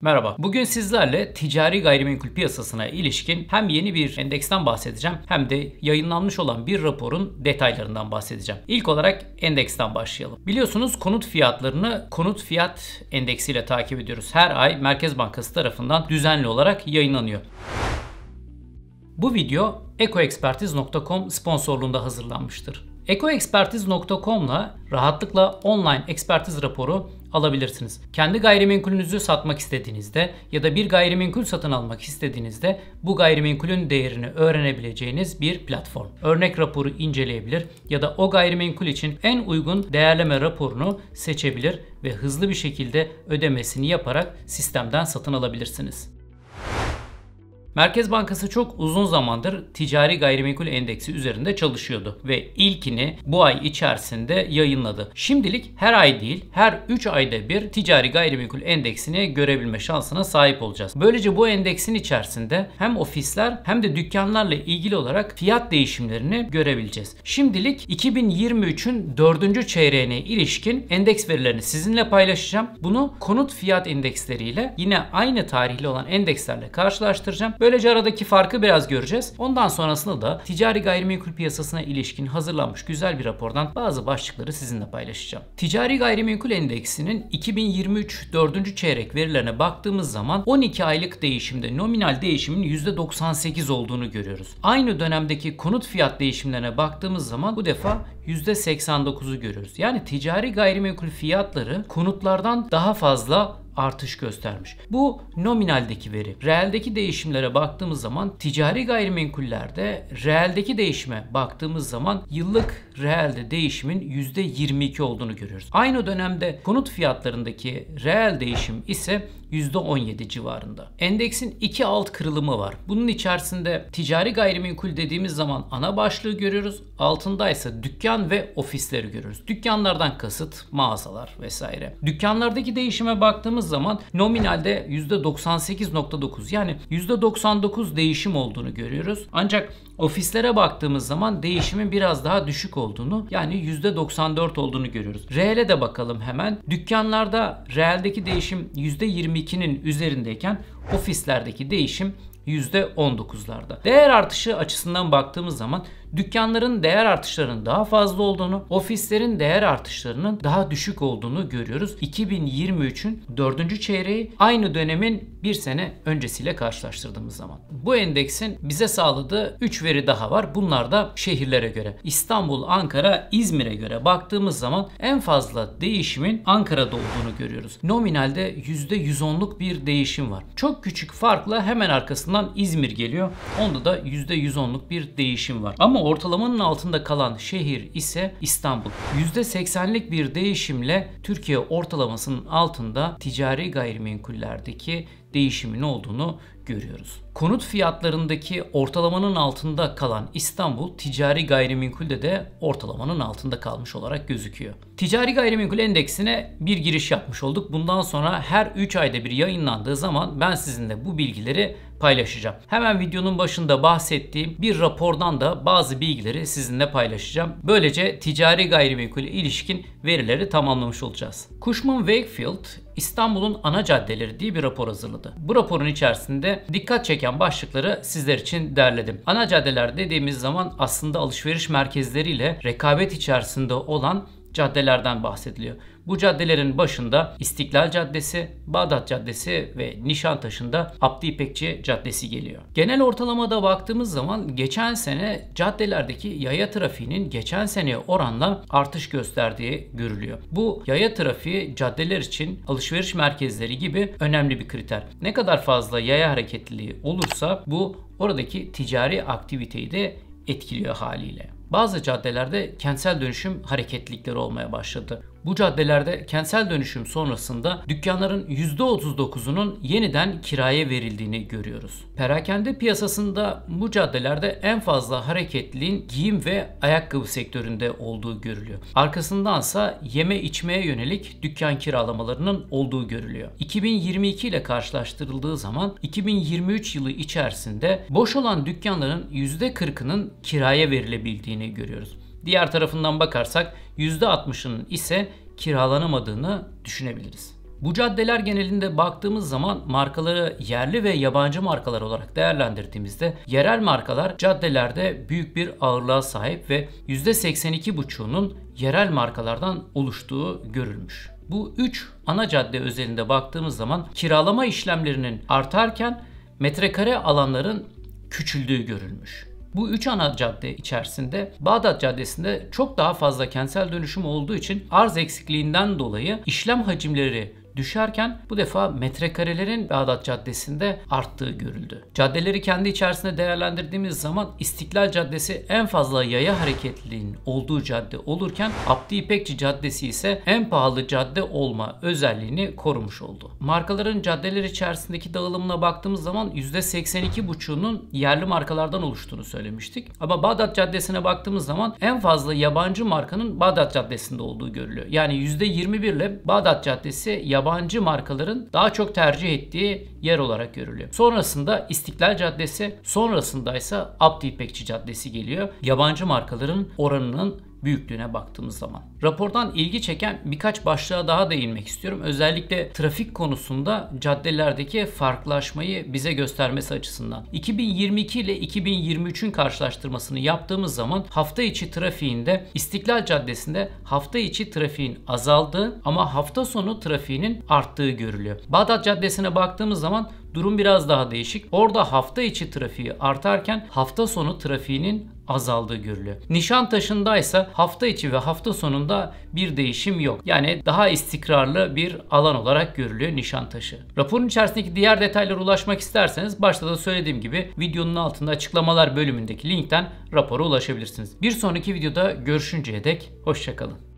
Merhaba. Bugün sizlerle ticari gayrimenkul piyasasına ilişkin hem yeni bir endeksten bahsedeceğim hem de yayınlanmış olan bir raporun detaylarından bahsedeceğim. İlk olarak endeksten başlayalım. Biliyorsunuz konut fiyatlarını konut fiyat endeksiyle takip ediyoruz. Her ay Merkez Bankası tarafından düzenli olarak yayınlanıyor. Bu video ekoekspertiz.com sponsorluğunda hazırlanmıştır. Ekoekspertiz.com'la rahatlıkla online ekspertiz raporu alabilirsiniz. Kendi gayrimenkulünüzü satmak istediğinizde ya da bir gayrimenkul satın almak istediğinizde bu gayrimenkulün değerini öğrenebileceğiniz bir platform. Örnek raporu inceleyebilir ya da o gayrimenkul için en uygun değerleme raporunu seçebilir ve hızlı bir şekilde ödemesini yaparak sistemden satın alabilirsiniz. Merkez Bankası çok uzun zamandır ticari gayrimenkul endeksi üzerinde çalışıyordu ve ilkini bu ay içerisinde yayınladı. Şimdilik her ay değil, her 3 ayda bir ticari gayrimenkul endeksini görebilme şansına sahip olacağız. Böylece bu endeksin içerisinde hem ofisler hem de dükkanlarla ilgili olarak fiyat değişimlerini görebileceğiz. Şimdilik 2023'ün 4. çeyreğine ilişkin endeks verilerini sizinle paylaşacağım. Bunu konut fiyat endeksleriyle yine aynı tarihli olan endekslerle karşılaştıracağım. Böyle Böylece aradaki farkı biraz göreceğiz. Ondan sonrasında da ticari gayrimenkul piyasasına ilişkin hazırlanmış güzel bir rapordan bazı başlıkları sizinle paylaşacağım. Ticari gayrimenkul endeksinin 2023 4. çeyrek verilerine baktığımız zaman 12 aylık değişimde nominal değişimin %98 olduğunu görüyoruz. Aynı dönemdeki konut fiyat değişimlerine baktığımız zaman bu defa %89'u görüyoruz. Yani ticari gayrimenkul fiyatları konutlardan daha fazla artış göstermiş. Bu nominaldeki veri. Reeldeki değişimlere baktığımız zaman ticari gayrimenkullerde reeldeki değişime baktığımız zaman yıllık reelde değişimin %22 olduğunu görüyoruz. Aynı dönemde konut fiyatlarındaki reel değişim ise %17 civarında. Endeksin iki alt kırılımı var. Bunun içerisinde ticari gayrimenkul dediğimiz zaman ana başlığı görüyoruz. Altında ise dükkan ve ofisleri görüyoruz. Dükkanlardan kasıt mağazalar vesaire. Dükkanlardaki değişime baktığımız baktığımız zaman nominalde %98.9 yani %99 değişim olduğunu görüyoruz. Ancak ofislere baktığımız zaman değişimin biraz daha düşük olduğunu yani %94 olduğunu görüyoruz. Reel'e de bakalım hemen. Dükkanlarda reeldeki değişim %22'nin üzerindeyken ofislerdeki değişim %19'larda. Değer artışı açısından baktığımız zaman dükkanların değer artışlarının daha fazla olduğunu, ofislerin değer artışlarının daha düşük olduğunu görüyoruz. 2023'ün 4. çeyreği aynı dönemin bir sene öncesiyle karşılaştırdığımız zaman. Bu endeksin bize sağladığı 3 veri daha var. Bunlar da şehirlere göre. İstanbul, Ankara, İzmir'e göre baktığımız zaman en fazla değişimin Ankara'da olduğunu görüyoruz. Nominalde %110'luk bir değişim var. Çok küçük farkla hemen arkasından İzmir geliyor. Onda da %110'luk bir değişim var. Ama ama ortalamanın altında kalan şehir ise İstanbul. %80'lik bir değişimle Türkiye ortalamasının altında ticari gayrimenkullerdeki değişimin olduğunu görüyoruz konut fiyatlarındaki ortalamanın altında kalan İstanbul ticari gayrimenkulde de ortalamanın altında kalmış olarak gözüküyor. Ticari gayrimenkul endeksine bir giriş yapmış olduk. Bundan sonra her 3 ayda bir yayınlandığı zaman ben sizinle bu bilgileri paylaşacağım. Hemen videonun başında bahsettiğim bir rapordan da bazı bilgileri sizinle paylaşacağım. Böylece ticari gayrimenkul ilişkin verileri tamamlamış olacağız. Cushman Wakefield İstanbul'un ana caddeleri diye bir rapor hazırladı. Bu raporun içerisinde dikkat çeken gereken başlıkları sizler için derledim. Ana caddeler dediğimiz zaman aslında alışveriş merkezleriyle rekabet içerisinde olan caddelerden bahsediliyor. Bu caddelerin başında İstiklal Caddesi, Bağdat Caddesi ve Nişantaşı'nda Abdi İpekçi Caddesi geliyor. Genel ortalamada baktığımız zaman geçen sene caddelerdeki yaya trafiğinin geçen seneye oranla artış gösterdiği görülüyor. Bu yaya trafiği caddeler için alışveriş merkezleri gibi önemli bir kriter. Ne kadar fazla yaya hareketliliği olursa bu oradaki ticari aktiviteyi de etkiliyor haliyle. Bazı caddelerde kentsel dönüşüm hareketlilikleri olmaya başladı. Bu caddelerde kentsel dönüşüm sonrasında dükkanların %39'unun yeniden kiraya verildiğini görüyoruz. Perakende piyasasında bu caddelerde en fazla hareketliğin giyim ve ayakkabı sektöründe olduğu görülüyor. Arkasındansa yeme içmeye yönelik dükkan kiralamalarının olduğu görülüyor. 2022 ile karşılaştırıldığı zaman 2023 yılı içerisinde boş olan dükkanların %40'ının kiraya verilebildiğini görüyoruz. Diğer tarafından bakarsak %60'ının ise kiralanamadığını düşünebiliriz. Bu caddeler genelinde baktığımız zaman markaları yerli ve yabancı markalar olarak değerlendirdiğimizde yerel markalar caddelerde büyük bir ağırlığa sahip ve %82,5'unun yerel markalardan oluştuğu görülmüş. Bu 3 ana cadde özelinde baktığımız zaman kiralama işlemlerinin artarken metrekare alanların küçüldüğü görülmüş. Bu üç ana cadde içerisinde Bağdat Caddesi'nde çok daha fazla kentsel dönüşüm olduğu için arz eksikliğinden dolayı işlem hacimleri düşerken bu defa metrekarelerin Bağdat Caddesi'nde arttığı görüldü. Caddeleri kendi içerisinde değerlendirdiğimiz zaman İstiklal Caddesi en fazla yaya hareketliliğinin olduğu cadde olurken Abdi İpekçi Caddesi ise en pahalı cadde olma özelliğini korumuş oldu. Markaların caddeler içerisindeki dağılımına baktığımız zaman %82,5'unun yerli markalardan oluştuğunu söylemiştik. Ama Bağdat Caddesi'ne baktığımız zaman en fazla yabancı markanın Bağdat Caddesi'nde olduğu görülüyor. Yani %21 ile Bağdat Caddesi yabancı yabancı markaların daha çok tercih ettiği yer olarak görülüyor. Sonrasında İstiklal Caddesi, sonrasında ise Abdi Caddesi geliyor. Yabancı markaların oranının büyüklüğüne baktığımız zaman. Rapordan ilgi çeken birkaç başlığa daha değinmek istiyorum. Özellikle trafik konusunda caddelerdeki farklılaşmayı bize göstermesi açısından. 2022 ile 2023'ün karşılaştırmasını yaptığımız zaman hafta içi trafiğinde İstiklal Caddesi'nde hafta içi trafiğin azaldığı ama hafta sonu trafiğinin arttığı görülüyor. Bağdat Caddesi'ne baktığımız zaman durum biraz daha değişik. Orada hafta içi trafiği artarken hafta sonu trafiğinin azaldığı görülüyor. Nişantaşı'nda ise hafta içi ve hafta sonunda bir değişim yok. Yani daha istikrarlı bir alan olarak görülüyor Nişantaşı. Raporun içerisindeki diğer detaylara ulaşmak isterseniz başta da söylediğim gibi videonun altında açıklamalar bölümündeki linkten rapora ulaşabilirsiniz. Bir sonraki videoda görüşünceye dek hoşçakalın.